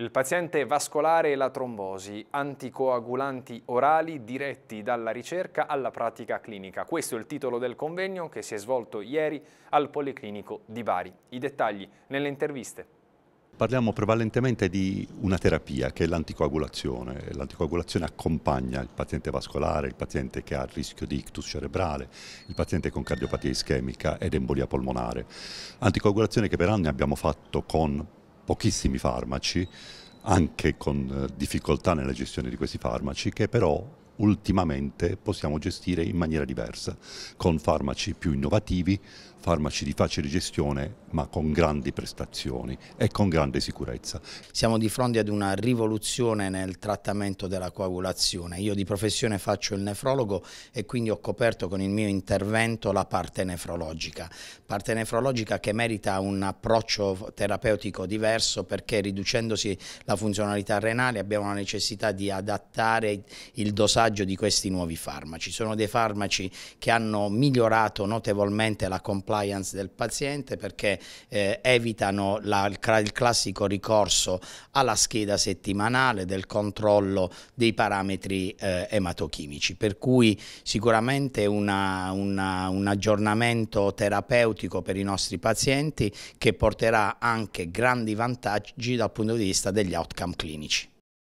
Il paziente vascolare e la trombosi, anticoagulanti orali diretti dalla ricerca alla pratica clinica. Questo è il titolo del convegno che si è svolto ieri al Policlinico di Bari. I dettagli nelle interviste. Parliamo prevalentemente di una terapia che è l'anticoagulazione. L'anticoagulazione accompagna il paziente vascolare, il paziente che ha rischio di ictus cerebrale, il paziente con cardiopatia ischemica ed embolia polmonare. Anticoagulazione che per anni abbiamo fatto con pochissimi farmaci, anche con eh, difficoltà nella gestione di questi farmaci, che però ultimamente possiamo gestire in maniera diversa, con farmaci più innovativi, farmaci di facile gestione ma con grandi prestazioni e con grande sicurezza. Siamo di fronte ad una rivoluzione nel trattamento della coagulazione. Io di professione faccio il nefrologo e quindi ho coperto con il mio intervento la parte nefrologica. Parte nefrologica che merita un approccio terapeutico diverso perché riducendosi la funzionalità renale abbiamo la necessità di adattare il dosaggio vantaggio di questi nuovi farmaci. Sono dei farmaci che hanno migliorato notevolmente la compliance del paziente perché eh, evitano la, il, classico ricorso alla scheda settimanale del controllo dei parametri eh, ematochimici, per cui sicuramente una, una, un aggiornamento terapeutico per i nostri pazienti che porterà anche grandi vantaggi dal punto di vista degli outcome clinici.